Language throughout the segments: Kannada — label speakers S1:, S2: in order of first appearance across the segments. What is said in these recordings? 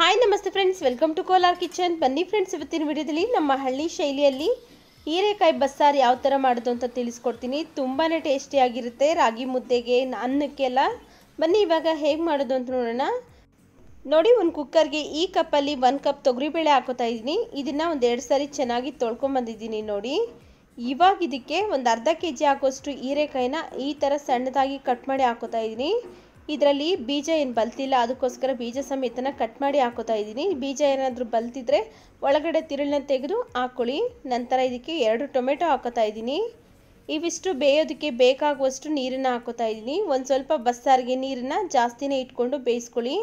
S1: ಹಾಯ್ ನಮಸ್ತೆ friends welcome to Kolar kitchen ಬನ್ನಿ ಫ್ರೆಂಡ್ಸ್ ಇವತ್ತಿನ ವಿಡಿಯೋದಲ್ಲಿ ನಮ್ಮ ಹಳ್ಳಿ ಶೈಲಿಯಲ್ಲಿ ಹೀರೆಕಾಯಿ ಬಸ್ಸಾರು ಯಾವ ಥರ ಮಾಡೋದು ಅಂತ ತಿಳಿಸ್ಕೊಡ್ತೀನಿ ತುಂಬಾ ಟೇಸ್ಟಿಯಾಗಿರುತ್ತೆ ರಾಗಿ ಮುದ್ದೆಗೆ ಅನ್ನಕ್ಕೆಲ್ಲ ಬನ್ನಿ ಇವಾಗ ಹೇಗೆ ಮಾಡೋದು ಅಂತ ನೋಡೋಣ ನೋಡಿ ಒಂದು ಕುಕ್ಕರ್ಗೆ ಈ ಕಪ್ಪಲ್ಲಿ ಒನ್ ಕಪ್ ತೊಗರಿಬೇಳೆ ಹಾಕೋತಾ ಇದ್ದೀನಿ ಇದನ್ನು ಒಂದು ಎರಡು ಸಾರಿ ಚೆನ್ನಾಗಿ ತೊಳ್ಕೊಂಬಂದಿದ್ದೀನಿ ನೋಡಿ ಇವಾಗ ಇದಕ್ಕೆ ಒಂದು ಅರ್ಧ ಕೆ ಜಿ ಹಾಕೋಷ್ಟು ಹೀರೆಕಾಯಿನ ಈ ಥರ ಸಣ್ಣದಾಗಿ ಕಟ್ ಮಾಡಿ ಹಾಕೋತಾ ಇದ್ದೀನಿ ಇದರಲ್ಲಿ ಬೀಜ ಏನು ಬಲ್ತಿಲ್ಲ ಅದಕ್ಕೋಸ್ಕರ ಬೀಜ ಸಮೇತನ ಕಟ್ ಮಾಡಿ ಹಾಕೋತಾ ಇದ್ದೀನಿ ಬೀಜ ಏನಾದರೂ ಬಲ್ತಿದ್ರೆ ಒಳಗಡೆ ತಿರುಳನ್ನ ತೆಗೆದು ಹಾಕ್ಕೊಳ್ಳಿ ನಂತರ ಇದಕ್ಕೆ ಎರಡು ಟೊಮೆಟೊ ಹಾಕೋತಾ ಇದ್ದೀನಿ ಇವಿಷ್ಟು ಬೇಯೋದಕ್ಕೆ ಬೇಕಾಗುವಷ್ಟು ನೀರನ್ನು ಹಾಕೋತಾ ಇದ್ದೀನಿ ಒಂದು ಸ್ವಲ್ಪ ಬಸ್ಸಾರಿಗೆ ನೀರನ್ನು ಜಾಸ್ತಿನೇ ಇಟ್ಕೊಂಡು ಬೇಯಿಸ್ಕೊಳ್ಳಿ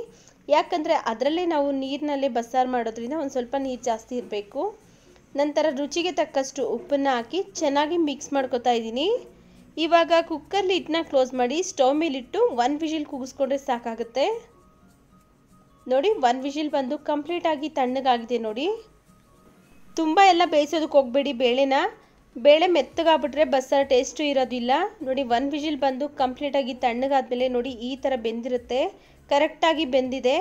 S1: ಯಾಕಂದರೆ ಅದರಲ್ಲೇ ನಾವು ನೀರಿನಲ್ಲೇ ಬಸ್ಸಾರು ಮಾಡೋದ್ರಿಂದ ಒಂದು ಸ್ವಲ್ಪ ನೀರು ಜಾಸ್ತಿ ಇರಬೇಕು ನಂತರ ರುಚಿಗೆ ತಕ್ಕಷ್ಟು ಉಪ್ಪನ್ನು ಹಾಕಿ ಚೆನ್ನಾಗಿ ಮಿಕ್ಸ್ ಮಾಡ್ಕೋತಾ ಇದ್ದೀನಿ ಇವಾಗ ಕುಕ್ಕರ್ ಲಿಡ್ನ ಕ್ಲೋಸ್ ಮಾಡಿ ಸ್ಟವ್ ಮೇಲಿಟ್ಟು ಒನ್ ವಿಜಿಲ್ ಕೂಗಿಸ್ಕೊಂಡ್ರೆ ಸಾಕಾಗುತ್ತೆ ನೋಡಿ ಒನ್ ವಿಷಿಲ್ ಬಂದು ಕಂಪ್ಲೀಟಾಗಿ ತಣ್ಣಗಾಗಿದೆ ನೋಡಿ ತುಂಬ ಎಲ್ಲ ಬೇಯಿಸೋದಕ್ಕೆ ಹೋಗಬೇಡಿ ಬೇಳೆನ ಬೇಳೆ ಮೆತ್ತಗಾಗ್ಬಿಟ್ರೆ ಬಸ್ಸಾರ ಟೇಸ್ಟು ಇರೋದಿಲ್ಲ ನೋಡಿ ಒನ್ ವಿಜಿಲ್ ಬಂದು ಕಂಪ್ಲೀಟಾಗಿ ತಣ್ಣಗಾದ್ಮೇಲೆ ನೋಡಿ ಈ ಥರ ಬೆಂದಿರುತ್ತೆ ಕರೆಕ್ಟಾಗಿ ಬೆಂದಿದೆ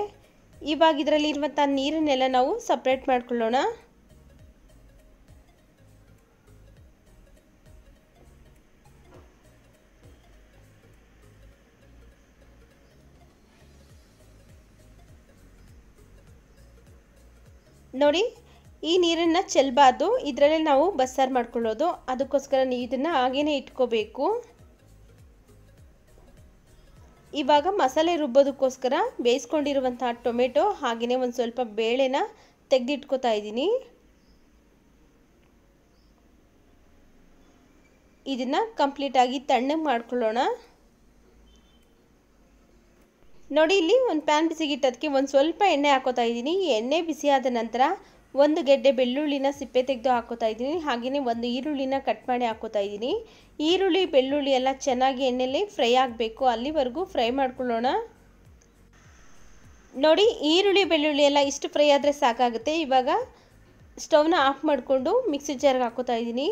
S1: ಇವಾಗ ಇದರಲ್ಲಿ ನೀರನ್ನೆಲ್ಲ ನಾವು ಸಪ್ರೇಟ್ ಮಾಡ್ಕೊಳ್ಳೋಣ ನೋಡಿ ಈ ನೀರನ್ನು ಚೆಲ್ಬಾರ್ದು ಇದರಲ್ಲೇ ನಾವು ಬಸ್ಸಾರು ಮಾಡ್ಕೊಳ್ಳೋದು ಅದಕ್ಕೋಸ್ಕರ ನೀವು ಇದನ್ನು ಹಾಗೇ ಇಟ್ಕೋಬೇಕು ಇವಾಗ ಮಸಾಲೆ ರುಬ್ಬೋದಕ್ಕೋಸ್ಕರ ಬೇಯಿಸ್ಕೊಂಡಿರುವಂತಹ ಟೊಮೆಟೊ ಹಾಗೆಯೇ ಒಂದು ಸ್ವಲ್ಪ ಬೇಳೆನ ತೆಗೆದಿಟ್ಕೋತಾ ಇದ್ದೀನಿ ಇದನ್ನು ಕಂಪ್ಲೀಟಾಗಿ ತಣ್ಣಗೆ ಮಾಡ್ಕೊಳ್ಳೋಣ ನೋಡಿ ಇಲ್ಲಿ ಒಂದು ಪ್ಯಾನ್ ಬಿಸಿಗಿಟ್ಟೋದಕ್ಕೆ ಒಂದು ಸ್ವಲ್ಪ ಎಣ್ಣೆ ಹಾಕೋತಾ ಇದ್ದೀನಿ ಎಣ್ಣೆ ಬಿಸಿಯಾದ ನಂತರ ಒಂದು ಗೆಡ್ಡೆ ಬೆಳ್ಳುಳ್ಳಿನ ಸಿಪ್ಪೆ ತೆಗೆದು ಹಾಕೋತಾ ಇದ್ದೀನಿ ಹಾಗೆಯೇ ಒಂದು ಈರುಳ್ಳಿನ ಕಟ್ ಮಾಡಿ ಹಾಕೋತಾ ಇದ್ದೀನಿ ಈರುಳ್ಳಿ ಬೆಳ್ಳುಳ್ಳಿ ಎಲ್ಲ ಚೆನ್ನಾಗಿ ಎಣ್ಣೆಯಲ್ಲಿ ಫ್ರೈ ಆಗಬೇಕು ಅಲ್ಲಿವರೆಗೂ ಫ್ರೈ ಮಾಡ್ಕೊಳ್ಳೋಣ ನೋಡಿ ಈರುಳ್ಳಿ ಬೆಳ್ಳುಳ್ಳಿ ಎಲ್ಲ ಇಷ್ಟು ಫ್ರೈ ಆದರೆ ಸಾಕಾಗುತ್ತೆ ಇವಾಗ ಸ್ಟವ್ನ ಆಫ್ ಮಾಡಿಕೊಂಡು ಮಿಕ್ಸಿ ಜಾರ್ಗೆ ಹಾಕೋತಾ ಇದ್ದೀನಿ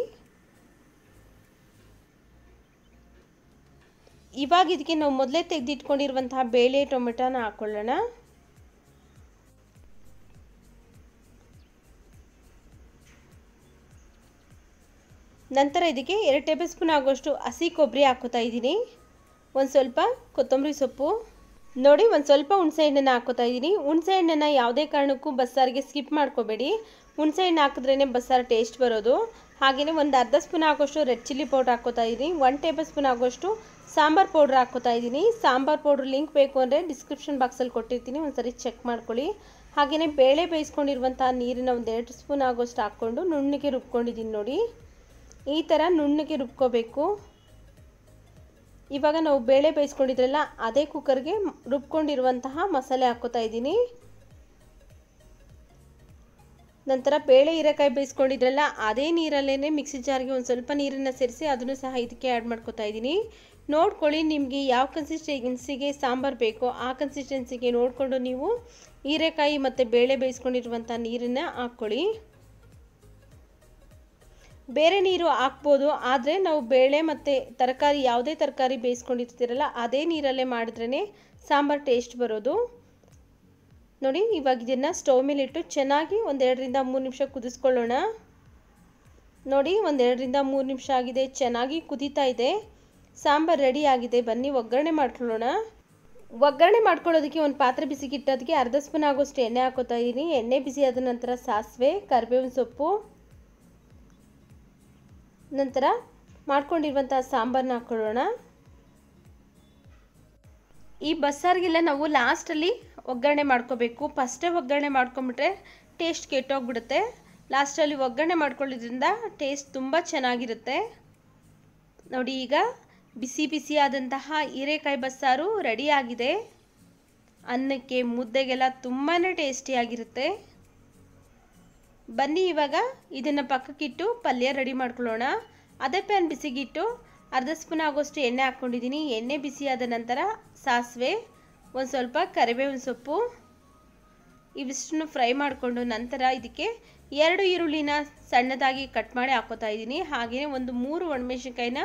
S1: ಇವಾಗ ಇದಕ್ಕೆ ನಾವು ಮೊದಲೇ ತೆಗೆದಿಟ್ಕೊಂಡಿರುವಂತಹ ಬೇಳೆ ಟೊಮೆಟೊನ ಹಾಕೊಳ್ಳೋಣ ನಂತರ ಇದಕ್ಕೆ ಎರಡು ಟೇಬಲ್ ಸ್ಪೂನ್ ಆಗೋಷ್ಟು ಹಸಿ ಕೊಬ್ಬರಿ ಹಾಕೋತಾ ಇದ್ದೀನಿ ಒಂದು ಸ್ವಲ್ಪ ಕೊತ್ತಂಬರಿ ಸೊಪ್ಪು ನೋಡಿ ಒಂದು ಸ್ವಲ್ಪ ಹುಣಸೆಹಣ್ಣನ್ನು ಹಾಕೋತಾ ಇದ್ದೀನಿ ಹುಣಸೆಹಣ್ಣನ್ನು ಯಾವುದೇ ಕಾರಣಕ್ಕೂ ಬಸ್ಸಾರಿಗೆ ಸ್ಕಿಪ್ ಮಾಡ್ಕೋಬೇಡಿ ಹುಣಸೆ ಹಣ್ಣು ಹಾಕಿದ್ರೇ ಬಸ್ಸಾರು ಟೇಸ್ಟ್ ಬರೋದು ಹಾಗೆಯೇ ಒಂದು ಅರ್ಧ ಸ್ಪೂನ್ ಆಗೋಷ್ಟು ರೆಡ್ ಚಿಲ್ಲಿ ಪೌಡ್ರ್ ಹಾಕೋತಾ ಇದ್ದೀನಿ ಒನ್ ಟೇಬಲ್ ಸ್ಪೂನ್ ಆಗೋಷ್ಟು ಸಾಂಬಾರು ಪೌಡ್ರ್ ಹಾಕೋತಾ ಇದ್ದೀನಿ ಸಾಂಬಾರ್ ಪೌಡ್ರ್ ಲಿಂಕ್ ಬೇಕು ಅಂದರೆ ಡಿಸ್ಕ್ರಿಪ್ಷನ್ ಬಾಕ್ಸಲ್ಲಿ ಕೊಟ್ಟಿರ್ತೀನಿ ಒಂದ್ಸರಿ ಚೆಕ್ ಮಾಡ್ಕೊಳ್ಳಿ ಹಾಗೆಯೇ ಬೇಳೆ ಬೇಯಿಸ್ಕೊಂಡಿರುವಂಥ ನೀರಿನ ಒಂದು ಎರಡು ಸ್ಪೂನ್ ಆಗೋಷ್ಟು ಹಾಕ್ಕೊಂಡು ನುಣ್ಣಗೆ ರುಬ್ಕೊಂಡಿದ್ದೀನಿ ನೋಡಿ ಈ ಥರ ನುಣ್ಣಗೆ ರುಬ್ಕೋಬೇಕು ಇವಾಗ ನಾವು ಬೇಳೆ ಬೇಯಿಸ್ಕೊಂಡಿದ್ರಲ್ಲ ಅದೇ ಕುಕ್ಕರ್ಗೆ ರುಬ್ಕೊಂಡಿರುವಂತಹ ಮಸಾಲೆ ಹಾಕೋತಾ ಇದ್ದೀನಿ ನಂತರ ಬೇಳೆ ಹೀರೆಕಾಯಿ ಬೇಯಿಸ್ಕೊಂಡಿದ್ರಲ್ಲ ಅದೇ ನೀರಲ್ಲೇ ಮಿಕ್ಸಿ ಜಾರ್ಗೆ ಒಂದು ಸ್ವಲ್ಪ ನೀರನ್ನು ಸೇರಿಸಿ ಅದನ್ನು ಸಹ ಇದಕ್ಕೆ ಆ್ಯಡ್ ಮಾಡ್ಕೊತಾ ಇದ್ದೀನಿ ನೋಡ್ಕೊಳ್ಳಿ ನಿಮಗೆ ಯಾವ ಕನ್ಸಿಸ್ಟೆನ್ಸಿಗೆ ಸಾಂಬಾರು ಬೇಕೋ ಆ ಕನ್ಸಿಸ್ಟೆನ್ಸಿಗೆ ನೋಡಿಕೊಂಡು ನೀವು ಹೀರೆಕಾಯಿ ಮತ್ತು ಬೇಳೆ ಬೇಯಿಸ್ಕೊಂಡಿರುವಂಥ ನೀರನ್ನು ಹಾಕ್ಕೊಳ್ಳಿ ಬೇರೆ ನೀರು ಹಾಕ್ಬೋದು ಆದರೆ ನಾವು ಬೇಳೆ ಮತ್ತು ತರಕಾರಿ ಯಾವುದೇ ತರಕಾರಿ ಬೇಯಿಸ್ಕೊಂಡಿರ್ತೀರಲ್ಲ ಅದೇ ನೀರಲ್ಲೇ ಮಾಡಿದ್ರೇ ಸಾಂಬಾರು ಟೇಸ್ಟ್ ಬರೋದು ನೋಡಿ ಇವಾಗ ಇದನ್ನು ಸ್ಟವ್ ಮೇಲೆ ಇಟ್ಟು ಚೆನ್ನಾಗಿ ಒಂದೆರಡರಿಂದ ಮೂರು ನಿಮಿಷ ಕುದಿಸ್ಕೊಳ್ಳೋಣ ನೋಡಿ ಒಂದೆರಡರಿಂದ ಮೂರು ನಿಮಿಷ ಆಗಿದೆ ಚೆನ್ನಾಗಿ ಕುದೀತಾ ಇದೆ ಸಾಂಬಾರು ರೆಡಿ ಆಗಿದೆ ಬನ್ನಿ ಒಗ್ಗರಣೆ ಮಾಡ್ಕೊಳ್ಳೋಣ ಒಗ್ಗರಣೆ ಮಾಡ್ಕೊಳ್ಳೋದಕ್ಕೆ ಒಂದು ಪಾತ್ರೆ ಬಿಸಿಗಿಟ್ಟೋದಕ್ಕೆ ಅರ್ಧ ಸ್ಪೂನ್ ಆಗೋಷ್ಟು ಎಣ್ಣೆ ಹಾಕೋತಾ ಇದ್ದೀನಿ ಎಣ್ಣೆ ಬಿಸಿ ಆದ ನಂತರ ಸಾಸಿವೆ ಕರಿಬೇವಿನ ಸೊಪ್ಪು ನಂತರ ಮಾಡ್ಕೊಂಡಿರುವಂಥ ಸಾಂಬಾರನ್ನ ಹಾಕ್ಕೊಳ್ಳೋಣ ಈ ಬಸ್ಸಾರಿಗೆಲ್ಲ ನಾವು ಲಾಸ್ಟಲ್ಲಿ ಒಗ್ಗರಣೆ ಮಾಡ್ಕೋಬೇಕು ಫಸ್ಟೇ ಒಗ್ಗರಣೆ ಮಾಡ್ಕೊಂಬಿಟ್ರೆ ಟೇಸ್ಟ್ ಕೆಟ್ಟೋಗ್ಬಿಡುತ್ತೆ ಲಾಸ್ಟಲ್ಲಿ ಒಗ್ಗರಣೆ ಮಾಡ್ಕೊಳ್ಳೋದ್ರಿಂದ ಟೇಸ್ಟ್ ತುಂಬ ಚೆನ್ನಾಗಿರುತ್ತೆ ನೋಡಿ ಈಗ ಬಿಸಿ ಬಿಸಿಯಾದಂತಹ ಹೀರೆಕಾಯಿ ಬಸ್ಸಾರು ರೆಡಿಯಾಗಿದೆ ಅನ್ನಕ್ಕೆ ಮುದ್ದೆಗೆಲ್ಲ ತುಂಬಾ ಟೇಸ್ಟಿಯಾಗಿರುತ್ತೆ ಬನ್ನಿ ಇವಾಗ ಇದನ್ನು ಪಕ್ಕಕ್ಕಿಟ್ಟು ಪಲ್ಯ ರೆಡಿ ಮಾಡ್ಕೊಳ್ಳೋಣ ಅದೇ ಪ್ಯಾನ್ ಬಿಸಿಗಿಟ್ಟು ಅರ್ಧ ಸ್ಪೂನ್ ಆಗೋಷ್ಟು ಎಣ್ಣೆ ಹಾಕ್ಕೊಂಡಿದ್ದೀನಿ ಎಣ್ಣೆ ಬಿಸಿಯಾದ ನಂತರ ಸಾಸಿವೆ ಒಂದು ಸ್ವಲ್ಪ ಕರಿಬೇವಿನ ಸೊಪ್ಪು ಇವಿಷ್ಟನ್ನು ಫ್ರೈ ಮಾಡಿಕೊಂಡು ನಂತರ ಇದಕ್ಕೆ ಎರಡು ಈರುಳ್ಳಿನ ಸಣ್ಣದಾಗಿ ಕಟ್ ಮಾಡಿ ಹಾಕೋತಾ ಇದ್ದೀನಿ ಹಾಗೆಯೇ ಒಂದು ಮೂರು ಒಣಮೆಣಸಿನ್ಕಾಯಿನ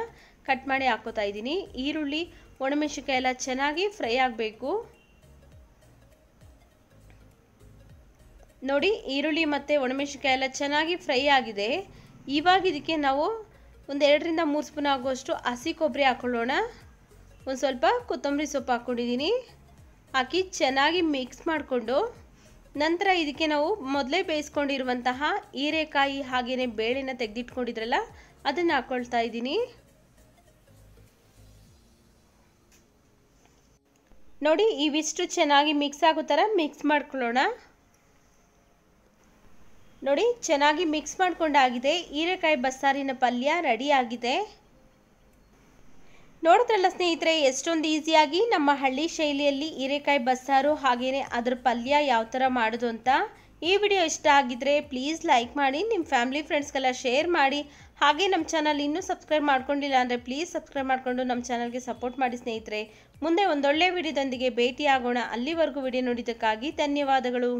S1: ಕಟ್ ಮಾಡಿ ಹಾಕೋತಾ ಇದ್ದೀನಿ ಈರುಳ್ಳಿ ಒಣಮೆಣಸಿನ್ಕಾಯಿ ಎಲ್ಲ ಚೆನ್ನಾಗಿ ಫ್ರೈ ಆಗಬೇಕು ನೋಡಿ ಈರುಳ್ಳಿ ಮತ್ತು ಒಣಮೆಣಸಿನ್ಕಾಯಿ ಎಲ್ಲ ಚೆನ್ನಾಗಿ ಫ್ರೈ ಆಗಿದೆ ಇವಾಗ ಇದಕ್ಕೆ ನಾವು ಒಂದು ಎರಡರಿಂದ ಮೂರು ಸ್ಪೂನ್ ಆಗುವಷ್ಟು ಹಸಿ ಕೊಬ್ಬರಿ ಹಾಕೊಳ್ಳೋಣ ಒಂದು ಸ್ವಲ್ಪ ಕೊತ್ತಂಬರಿ ಸೊಪ್ಪು ಹಾಕ್ಕೊಂಡಿದ್ದೀನಿ ಹಾಕಿ ಚೆನ್ನಾಗಿ ಮಿಕ್ಸ್ ಮಾಡಿಕೊಂಡು ನಂತರ ಇದಕ್ಕೆ ನಾವು ಮೊದಲೇ ಬೇಯಿಸ್ಕೊಂಡಿರುವಂತಹ ಹೀರೆಕಾಯಿ ಹಾಗೆಯೇ ಬೇಳೆನ ತೆಗೆದಿಟ್ಕೊಂಡಿದ್ರಲ್ಲ ಅದನ್ನು ಹಾಕ್ಕೊಳ್ತಾ ಇದ್ದೀನಿ ನೋಡಿ ಇವಿಷ್ಟು ಚೆನ್ನಾಗಿ ಮಿಕ್ಸ್ ಆಗೋ ಥರ ಮಿಕ್ಸ್ ಮಾಡ್ಕೊಳ್ಳೋಣ ನೋಡಿ ಚೆನ್ನಾಗಿ ಮಿಕ್ಸ್ ಮಾಡ್ಕೊಂಡಾಗಿದೆ ಹೀರೆಕಾಯಿ ಬಸ್ಸಾರಿನ ಪಲ್ಯ ರೆಡಿ ಆಗಿದೆ ನೋಡಿದ್ರಲ್ಲ ಸ್ನೇಹಿತರೆ ಎಷ್ಟೊಂದು ಈಸಿಯಾಗಿ ನಮ್ಮ ಹಳ್ಳಿ ಶೈಲಿಯಲ್ಲಿ ಹೀರೆಕಾಯಿ ಬಸ್ಸಾರು ಹಾಗೆಯೇ ಅದರ ಪಲ್ಯ ಯಾವ ಥರ ಮಾಡೋದು ಅಂತ ಈ ವಿಡಿಯೋ ಇಷ್ಟ ಆಗಿದ್ರೆ ಪ್ಲೀಸ್ ಲೈಕ್ ಮಾಡಿ ನಿಮ್ಮ ಫ್ಯಾಮಿಲಿ ಫ್ರೆಂಡ್ಸ್ಗೆಲ್ಲ ಶೇರ್ ಮಾಡಿ ಹಾಗೆ ನಮ್ಮ ಚಾನಲ್ ಇನ್ನೂ ಸಬ್ಸ್ಕ್ರೈಬ್ ಮಾಡ್ಕೊಂಡಿಲ್ಲ ಅಂದರೆ ಪ್ಲೀಸ್ ಸಬ್ಸ್ಕ್ರೈಬ್ ಮಾಡಿಕೊಂಡು ನಮ್ಮ ಚಾನಲ್ಗೆ ಸಪೋರ್ಟ್ ಮಾಡಿ ಸ್ನೇಹಿತರೆ ಮುಂದೆ ಒಂದೊಳ್ಳೆ ವಿಡಿಯೋದೊಂದಿಗೆ ಭೇಟಿಯಾಗೋಣ ಅಲ್ಲಿವರೆಗೂ ವಿಡಿಯೋ ನೋಡಿದ್ದಕ್ಕಾಗಿ ಧನ್ಯವಾದಗಳು